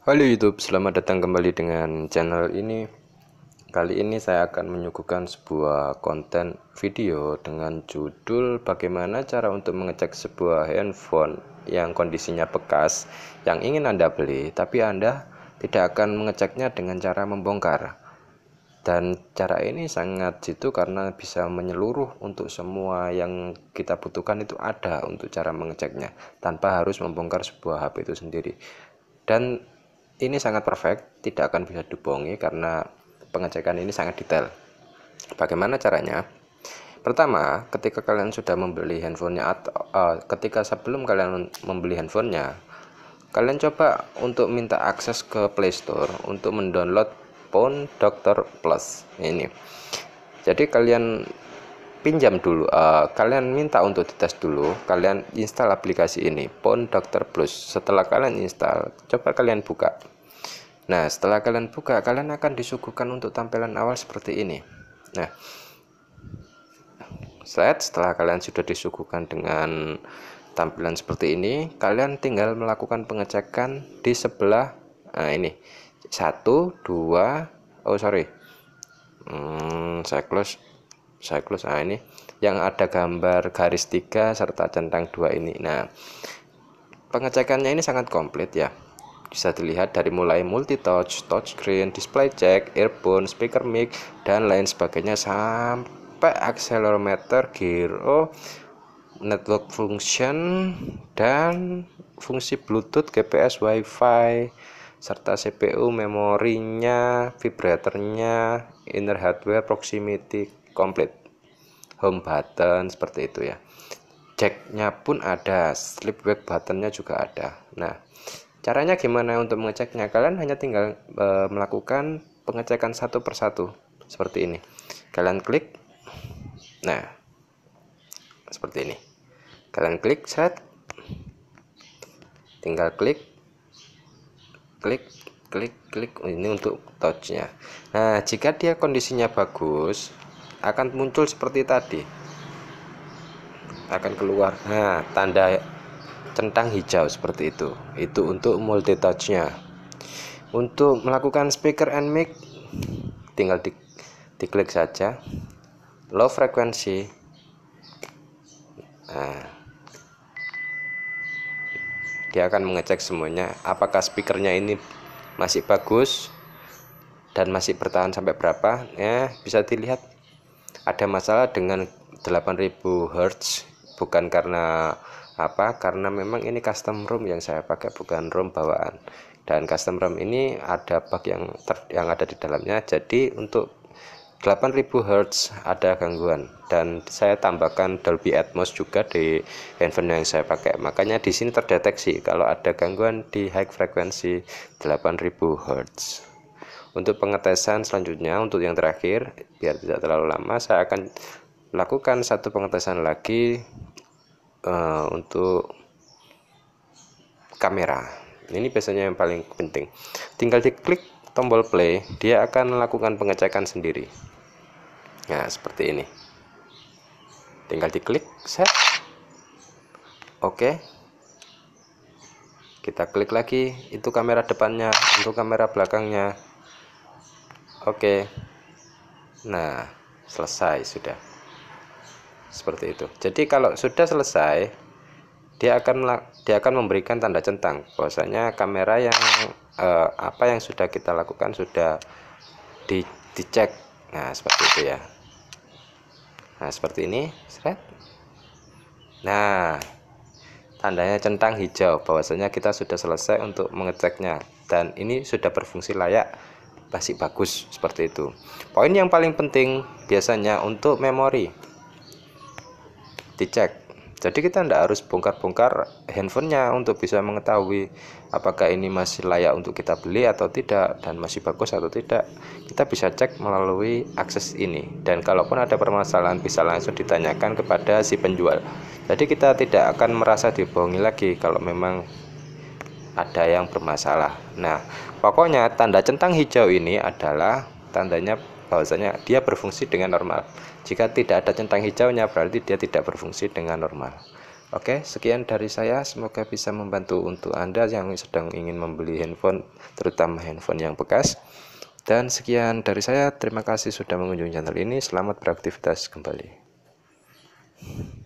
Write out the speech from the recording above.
Halo YouTube, selamat datang kembali dengan channel ini. Kali ini saya akan menyuguhkan sebuah konten video dengan judul bagaimana cara untuk mengecek sebuah handphone yang kondisinya bekas yang ingin Anda beli tapi Anda tidak akan mengeceknya dengan cara membongkar. Dan cara ini sangat jitu karena bisa menyeluruh untuk semua yang kita butuhkan itu ada untuk cara mengeceknya tanpa harus membongkar sebuah HP itu sendiri. Dan ini sangat perfect, tidak akan bisa dibohongi karena pengecekan ini sangat detail. Bagaimana caranya? Pertama, ketika kalian sudah membeli handphonenya atau uh, eh, ketika sebelum kalian membeli handphonenya, kalian coba untuk minta akses ke Play Store untuk mendownload Phone Doctor Plus ini. Jadi kalian pinjam dulu uh, kalian minta untuk dites dulu kalian install aplikasi ini Pon Dokter Plus setelah kalian install coba kalian buka nah setelah kalian buka kalian akan disuguhkan untuk tampilan awal seperti ini nah set setelah kalian sudah disuguhkan dengan tampilan seperti ini kalian tinggal melakukan pengecekan di sebelah nah ini satu dua oh sorry hmm, saya close siklus A ah, ini yang ada gambar garis tiga serta centang dua ini nah pengecekannya ini sangat komplit ya bisa dilihat dari mulai multi touch, touch screen, display check, earphone, speaker mic, dan lain sebagainya sampai accelerometer, gyro, network function, dan fungsi bluetooth, GPS, wifi, serta CPU, memorinya, vibratornya, inner hardware, proximity komplit home button seperti itu ya ceknya pun ada sleep wake buttonnya juga ada nah caranya gimana untuk mengeceknya kalian hanya tinggal e, melakukan pengecekan satu persatu seperti ini kalian klik nah seperti ini kalian klik set tinggal klik klik klik klik oh, ini untuk touchnya nah jika dia kondisinya bagus akan muncul seperti tadi akan keluar nah tanda centang hijau seperti itu itu untuk multi touchnya untuk melakukan speaker and mic tinggal di, diklik saja low frekuensi nah, dia akan mengecek semuanya apakah speakernya ini masih bagus dan masih bertahan sampai berapa ya bisa dilihat ada masalah dengan 8000 Hz bukan karena apa karena memang ini custom ROM yang saya pakai bukan ROM bawaan dan custom ROM ini ada bug yang ter, yang ada di dalamnya jadi untuk 8000 Hz ada gangguan dan saya tambahkan Dolby Atmos juga di handphone yang saya pakai makanya di sini terdeteksi kalau ada gangguan di high frekuensi 8000 Hz untuk pengetesan selanjutnya, untuk yang terakhir, biar tidak terlalu lama, saya akan lakukan satu pengetesan lagi uh, untuk kamera. Ini biasanya yang paling penting. Tinggal diklik tombol play, dia akan melakukan pengecekan sendiri. Nah, seperti ini. Tinggal diklik, set. Oke. Okay kita klik lagi itu kamera depannya untuk kamera belakangnya Oke. Nah, selesai sudah. Seperti itu. Jadi kalau sudah selesai, dia akan dia akan memberikan tanda centang bahwasanya kamera yang eh, apa yang sudah kita lakukan sudah di, dicek. Nah, seperti itu ya. Nah, seperti ini, seret. Nah, tandanya centang hijau bahwasanya kita sudah selesai untuk mengeceknya dan ini sudah berfungsi layak pasti bagus seperti itu poin yang paling penting biasanya untuk memori dicek jadi kita tidak harus bongkar-bongkar handphonenya untuk bisa mengetahui apakah ini masih layak untuk kita beli atau tidak dan masih bagus atau tidak kita bisa cek melalui akses ini dan kalaupun ada permasalahan bisa langsung ditanyakan kepada si penjual jadi kita tidak akan merasa dibohongi lagi kalau memang ada yang bermasalah. Nah, pokoknya tanda centang hijau ini adalah tandanya bahwasanya dia berfungsi dengan normal. Jika tidak ada centang hijaunya berarti dia tidak berfungsi dengan normal. Oke, sekian dari saya. Semoga bisa membantu untuk Anda yang sedang ingin membeli handphone, terutama handphone yang bekas. Dan sekian dari saya. Terima kasih sudah mengunjungi channel ini. Selamat beraktivitas kembali.